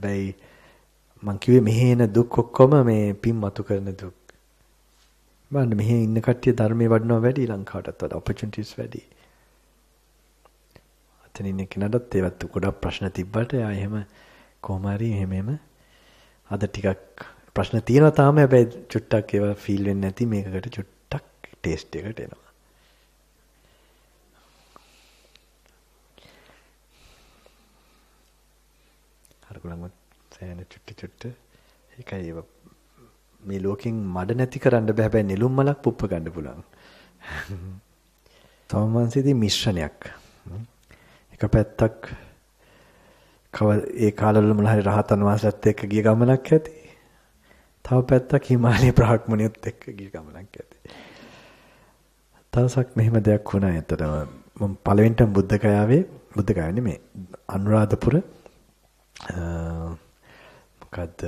හැබැයි මං කිව්වේ මෙහි එන දුක් ඔක්කොම මේ පින්මතු කරන දුක්. බලන්න මෙහි ඉන්න කට්ටිය ධර්මයේ වඩනවා වැඩි ලංකාවටත් වඩා opportunities වැඩි. අතන ඉන්න කෙනාටත් ඒවත් ගොඩක් ප්‍රශ්න තිබ්බට එයා එහෙම කොහොම හරි එහෙම අද ටිකක් ප්‍රශ්න තියෙනවා තාම හැබැයි චුට්ටක් ඒවා ෆීල් වෙන්නේ නැති මේකකට චුට්ටක් ටේස්ට් එකට එනවා. අරගලන්වත් සෑහෙන චුට්ටි චුට්ට ඒකයි ඒ මේ ලෝකෙන් මඩ නැති කරන්න බෑ හැබැයි නෙළුම් මලක් පුප්ප ගන්න පුළුවන්. තවමන්සේදී මිශ්‍රණයක්. එක පැත්තක් කව ඒ කාලවල මොන හරි රහතන් වහන්සේත් එක්ක ගිය ගමනක් ඇති. තව පැත්තක් හිමාලය ප්‍රාග්මණියත් එක්ක ගිය ගමනක් ඇති. තවසක් මෙහෙම දෙයක් වුණා ඇත්තටම. මම පළවෙනිටම බුද්ධ ගයාවේ බුද්ධ ගයාවේ නෙමෙයි අනුරාධපුර මොකක්ද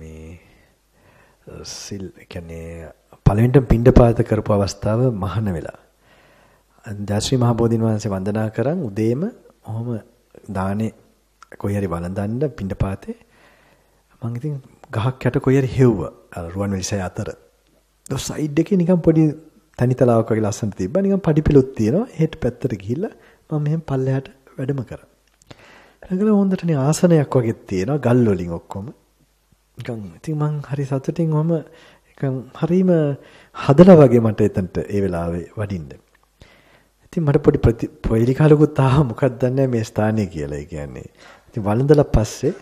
මේ සිල් කියන්නේ පළවෙනිටම පිණ්ඩපාත කරපු අවස්ථාව මහාන වෙලා. දාශ්‍රී මහ බෝධින් වහන්සේ වන්දනා කරන් උදේම ඔහොම දානේ කොයි හරි වළඳන්න පිණ්ඩපාතේ මම ඉතින් ගහක් යට කොයි හරි හෙව්වා. අර රුවන්වැලිසෑය අතර. දොස් සයිඩ් එකේ නිකන් පොඩි තනි තලාවක් වගේ ලස්සන තිබ්බා. නිකන් පඩිපිලොත් තියෙනවා. හෙට පැත්තට ගිහිල්ලා මම මෙහෙම පල්ලෙහාට වැඩම කරා. ඇඟල හොඳටනේ ආසනයක් වගේ තියෙනවා ගල් වලින් ඔක්කොම. නිකන් ඉතින් මං හරි සතුටින් මම නිකන් හරීම හදලා වගේ මට එතනට ඒ වෙලාවේ වඩින්න. ඉතින් මට පොඩි පොයිලිකාලකුත් ආවා මොකක්ද දන්නේ මේ ස්ථානය කියලා. ඒ කියන්නේ ඉතින් වළඳලා පස්සේ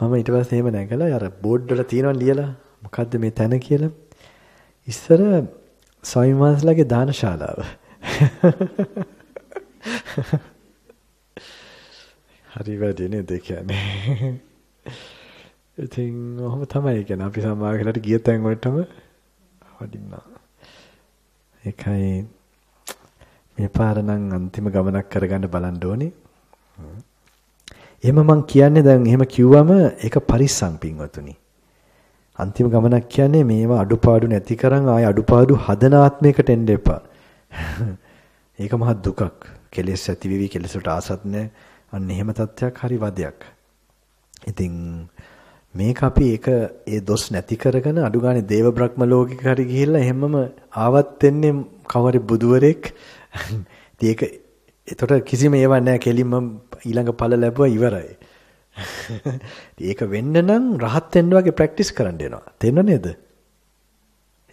මම ඊට පස්සේ එහෙම නැගලා අර බෝඩ් වල තියෙනවා ලියලා මොකද්ද මේ තැන කියලා. ඉස්සර ස්වාමීන් වහන්සේලාගේ දානශාලාව. හරි වැඩේ නේද කියන්නේ. ඉතින් ඔහොම තමයි කියන්නේ අපි සමාජයකට ගිය තැන් වලටම වඩින්නා. ඒකයි මේ පාර නම් අන්තිම ගමනක් කරගන්න බලන්න ඕනේ. එහෙම මං කියන්නේ දැන් එහෙම කිව්වම ඒක පරිස්සම් පින්වතුනි. අන්තිම ගමනක් කියන්නේ මේවා අඩුපාඩු නැති කරන් ආය අඩුපාඩු හදන ආත්මයකට එන්න එපා. ඒක මහා දුකක්. කෙලෙස් ඇතිවිවි කෙලෙස් වලට ආසත් නැහැ. අන්න එහෙම තත්ත්වයක් හරි වදයක්. ඉතින් මේක අපි ඒක ඒ දොස් නැති කරගෙන අඩු ගානේ දේව බ්‍රහ්ම ලෝකෙක හරි ගිහිල්ලා එහෙමම ආවත් එන්නේ කවරි බුදුවරෙක්. ඉතින් ඒක එතකොට කිසිම ඒවා නැහැ. කෙලින්ම ඊළඟ ඵල ලැබුවා ඉවරයි. ඒක වෙන්න නම් රහත් වෙන්න වගේ ප්‍රැක්ටිස් කරන්න වෙනවා. තේරෙනව නේද?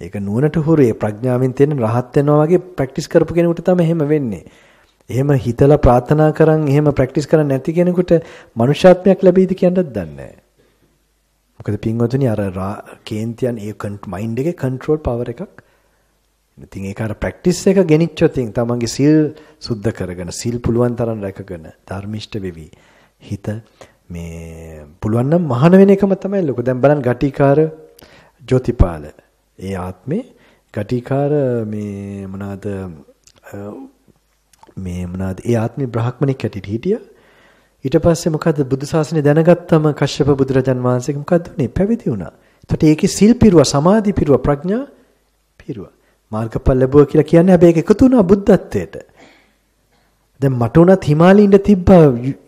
ඒක නුවණට හුරු ඒ ප්‍රඥාවෙන් තියෙන රහත් වෙනවා වගේ ප්‍රැක්ටිස් කරපු කෙනෙකුට තමයි එහෙම වෙන්නේ. එහෙම හිතලා ප්‍රාර්ථනා කරන් එහෙම ප්‍රැක්ටිස් කරන්නේ නැති කෙනෙකුට මනුෂ්‍යත්වයක් ලැබෙයිද කියන්නත් දන්නේ නැහැ. මොකද පින්වතුනි අර කේන්තියන් ඒ මයින්ඩ් එකේ කන්ට්‍රෝල් පවර් එකක්. ඉතින් ඒක අර ප්‍රැක්ටිස් එක ගෙනිච්චොත් තමන්ගේ සීල් සුද්ධ කරගෙන සීල් පුළුවන් තරම් රැකගෙන ධර්මිෂ්ඨ වෙවි. හිත මේ පුළුවන් නම් මහාන වෙන එකම තමයි ලොකෝ. දැන් බලන්න ගටිකාර ජෝතිපාල. ඒ ආත්මේ ගටිකාර මේ මොනවාද මේ මොනවාද? ඒ ආත්මේ බ්‍රාහ්මණෙක් හැටියට හිටියා. ඊට පස්සේ මොකද්ද බුදු සාසනේ දැනගත්තම කශ්‍යප බුදුරජාන් වහන්සේ මොකද්ද උනේ? පැවිදි වුණා. එතකොට ඒකේ සිල් පිරුවා, සමාධි පිරුවා, ප්‍රඥා පිරුවා. මාර්ගඵල ලැබුවා කියලා කියන්නේ හැබැයි ඒක එකතු වුණා බුද්ධත්වයට. දැන් මට උනත් හිමාලයේ ඉඳ තිබ්බා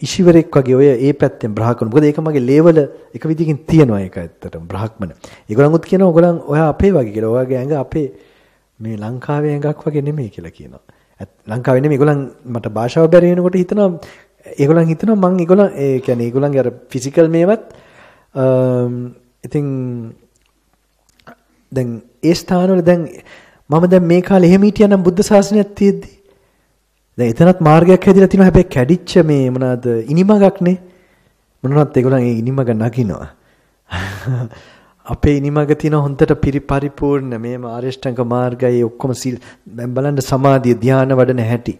ඉෂිවරෙක් වගේ ඔය ඒ පැත්තෙන් බ්‍රහ්මණ. මොකද ඒක මගේ ලේවල එක විදිහකින් තියෙනවා ඒක ඇත්තටම බ්‍රහ්මණ. ඒගොල්ලන්ගුත් කියනවා ඔයගොල්ලන් ඔයා අපේ වගේ කියලා. ඔයාගේ ඇඟ අපේ මේ ලංකාවේ ඇඟක් වගේ නෙමෙයි කියලා කියනවා. ලංකාවේ ඉන්නේ මේගොල්ලන් මට භාෂාව බැරි වෙනකොට හිතනවා ඒගොල්ලන් හිතනවා මං ඒගොල්ලන් ඒ කියන්නේ ඒගොල්ලන්ගේ අර ෆිසිකල් මේවත් ඉතින් දැන් ඒ ස්ථානවල දැන් මම දැන් මේ කාලේ එහෙම හිටියනම් බුද්ධ ශාසනයක් තියෙද්දි දැන් එතනත් මාර්ගයක් හැදිලා තිනවා හැබැයි කැඩිච්ච මේ මොනවාද ඉනිමගක්නේ මොනවත් ඒගොල්ලන් ඒ ඉනිමග නගිනවා අපේ ඉනිමග තියෙන හොන්දට පරිපූර්ණ මේ ආරේෂ්ඨංග මාර්ගය ඔක්කොම සීල් දැන් බලන්න සමාධිය ධානය වඩන හැටි.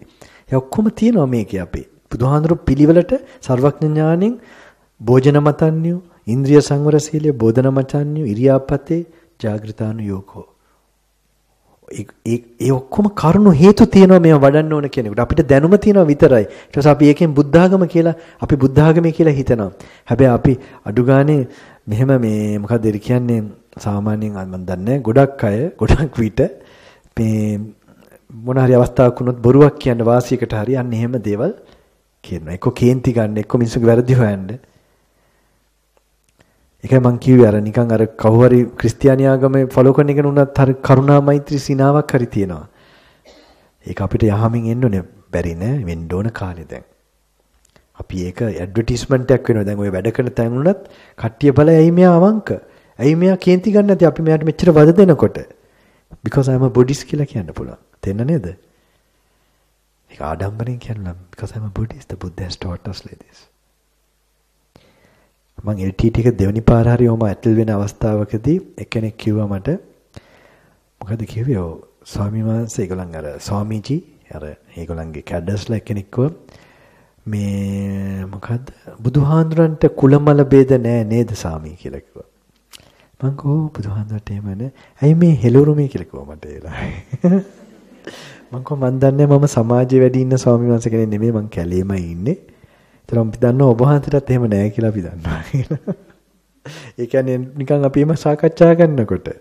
ඒ ඔක්කොම තියෙනවා මේකේ අපේ. බුදුහාඳුරු පිළිවෙලට සර්වඥ ඥාණයෙන් භෝජන මතන්‍යෝ ඉන්ද්‍රිය සංවර සීලය බෝධන මචන්‍යෝ ඉරියාපතේ ජාග්‍රතානු යෝකෝ ඒ ඒ ඔක්කොම කරුණු හේතු තියෙනවා මේවා වඩන්න ඕන කෙනෙකුට අපිට දැනුම තියෙනවා විතරයි ඊට පස්සේ අපි එකෙන් බුද්ධාගම කියලා අපි බුද්ධාගමයි කියලා හිතනවා හැබැයි අපි අඩුගානේ මෙහෙම මේ මොකක්ද ඒක කියන්නේ සාමාන්‍යයෙන් මම දන්නේ ගොඩක් අය ගොඩක් විට මේ මොන හරි අවස්ථාවක් වුණොත් බොරුවක් කියන වාසියකට හරි අන්න එහෙම දේවල් කියනවා. එක්ක කේන්ති ගන්න, එක්ක මිනිස්සුගේ වැරදි හොයන්න. ඒකයි මං කිව්වේ අර නිකන් අර කවුරු හරි ක්‍රිස්තියානි ආගමේ ෆලෝ කරන එක නුනත් හරි කරුණා මෛත්‍රී සිනාවක් හරි තියෙනවා. ඒක අපිට යහමින් එන්න ඕනේ බැරි නෑ වෙන්න ඕන කාලේ දැන්. අපි ඒක ඇඩ්වර්ටයිස්මන්ට් එකක් වෙනවා. දැන් ওই වැඩ කරන තැන් උනත් කට්ටිය බලයි ඇයි මෙයා අවංක. ඇයි මෙයා කේන්ති ගන්න නැති අපි මෙයාට මෙච්චර වද දෙනකොට. because i'm a buddhist කියලා කියන්න පුළුවන්. තේන්න නේද? ඒක ආඩම්බරෙන් කියනවා because i'm a buddhist the buddha has taught us like this. මම LTT එක දෙවනි පාර හරි ඔහම ඇටල් වෙන අවස්ථාවකදී එක්කෙනෙක් කිව්වා මට මොකද කිව්වේ ඔව් ස්වාමීන් වහන්සේ ඒගොල්ලන් අර ස්වාමීජි අර ඒගොල්ලන්ගේ කැඩර්ස්ලා එක්කෙනෙක්ව මේ මොකද්ද බුදුහාඳුරන්ට කුලමල ભેද නෑ නේද සාමී කියලා කිව්වා. මං කෝ බුදුහාඳුරට එහෙමනේ. ඇයි මේ හෙළුරුමේ කියලා කිව්වා මට ඒලා. මං කෝ මන් දන්නේ මම සමාජයේ වැඩි ඉන්න ස්වාමීන් වහන්සේ කෙනෙක් නෙමෙයි මං කැලේමයි ඉන්නේ. ඒතර අපි දන්නවා ඔබ වහන්සේටත් එහෙම නෑ කියලා අපි දන්නවා කියලා. ඒ කියන්නේ නිකන් අපි එහෙම සාකච්ඡා කරනකොට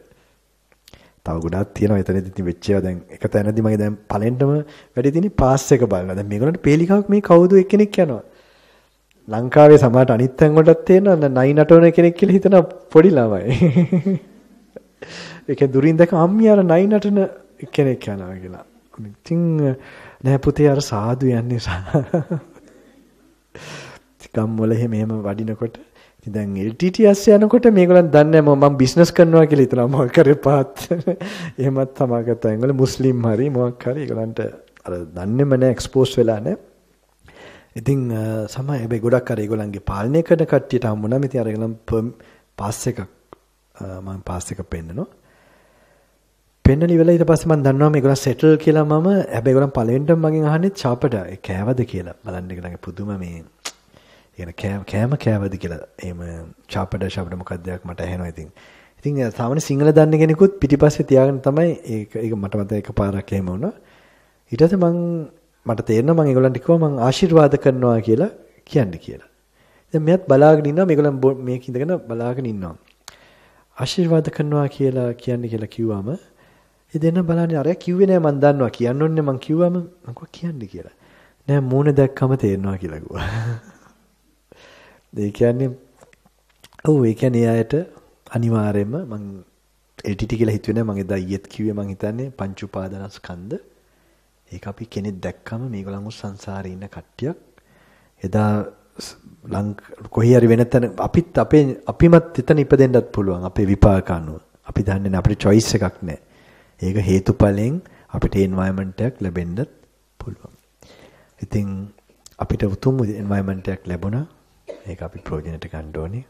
තව ගොඩක් තියෙනවා එතනදි ඉතින් වෙච්ච ඒවා දැන් එක තැනදී මගේ දැන් පලෙන්ටම වැඩි තියෙන්නේ පාස් එක බලනවා. දැන් මේගොල්ලන්ට පේලිකාවක් මේ කවුද එක්කෙනෙක් යනවා. ලංකාවේ සමහරට අනිත් තැන් වලටත් තියෙනවා නයි නටවන කෙනෙක් කියලා හිතන පොඩි ළමයි. ඒක දුරින් දැක අම්මි අර නයි නටන කෙනෙක් යනවා කියලා. ඉතින් නෑ පුතේ අර සාදු යන්නේ. ගම් වල එහෙම එහෙම වඩිනකොට ඉතින් දැන් LTTS යනකොට මේගොල්ලන් දන්නේ නැහැ මම බිස්නස් කරනවා කියලා හිතලා මොකක් කරේ පාත්. එහෙමත් තමයි කතා. ඒගොල්ලෝ මුස්ලිම් හරි මොකක් හරි ඒගොල්ලන්ට අර දන්නේම නැහැ එක්ස්පෝස් වෙලා නැහැ. ඉතින් සමහර හැබැයි ගොඩක් අර ඒගොල්ලන්ගේ පාලනය කරන කට්ටියට හම්බුනම ඉතින් අර ඒගොල්ලන් පාස් එකක් මම පාස් එක පෙන්නනවා. පෙන්නන ඉවරලා ඊට පස්සේ මම දන්නවා මේගොල්ලන් සෙටල් කියලා මම හැබැයි ඒගොල්ලන් පළවෙනිටම මගෙන් අහන්නේ චාපට කෑවද කියලා. බලන්න ඒගොල්ලන්ගේ පුදුම මේ කියන කෑම කෑවද කියලා එහෙම චාපඩ ශබ්ද මොකක් දෙයක් මට ඇහෙනවා ඉතින්. ඉතින් සාමාන්‍ය සිංහල දන්න කෙනෙකුත් පිටිපස්සේ තියාගෙන තමයි ඒක ඒක මට මතක එකපාරක් එහෙම වුණා. ඊට පස්සේ මං මට තේරෙනවා මං ඒගොල්ලන්ට කිව්වා මං ආශිර්වාද කරනවා කියලා කියන්න කියලා. දැන් මෙයාත් බලාගෙන ඉන්නවා මේගොල්ලන් මේක ඉඳගෙන බලාගෙන ඉන්නවා. ආශිර්වාද කරනවා කියලා කියන්න කියලා කිව්වම ඒ දෙන්න බලන්නේ අරයා කිව්වේ නෑ මං දන්නවා කියන්න ඕනේ මං කිව්වම මං කිව්වා කියන්න කියලා. නෑ මූණ දැක්කම තේරෙනවා කියලා කිව්වා. ඒ කියන්නේ ඔව් ඒ කියන්නේ අයට අනිවාර්යයෙන්ම මං LTT කියලා හිතුවේ නෑ මං එදා ඊයේත් කිව්වේ මං හිතන්නේ පංච උපාදානස්කන්ධ ඒක අපි කෙනෙක් දැක්කම මේගොල්ලන් සංසාරේ ඉන්න කට්ටියක් එදා ලංක කොහේ හරි වෙන තැන අපිත් අපේ අපිමත් එතන ඉපදෙන්නත් පුළුවන් අපේ විපාක අනුව. අපි දන්නේ අපිට choice එකක් නෑ. ඒක හේතුඵලෙන් අපිට environment එකක් ලැබෙන්නත් පුළුවන්. ඉතින් අපිට උතුම් environment එකක් ලැබුණා. ඒක අපි ප්‍රයෝජනට ගන්න ඕනේ.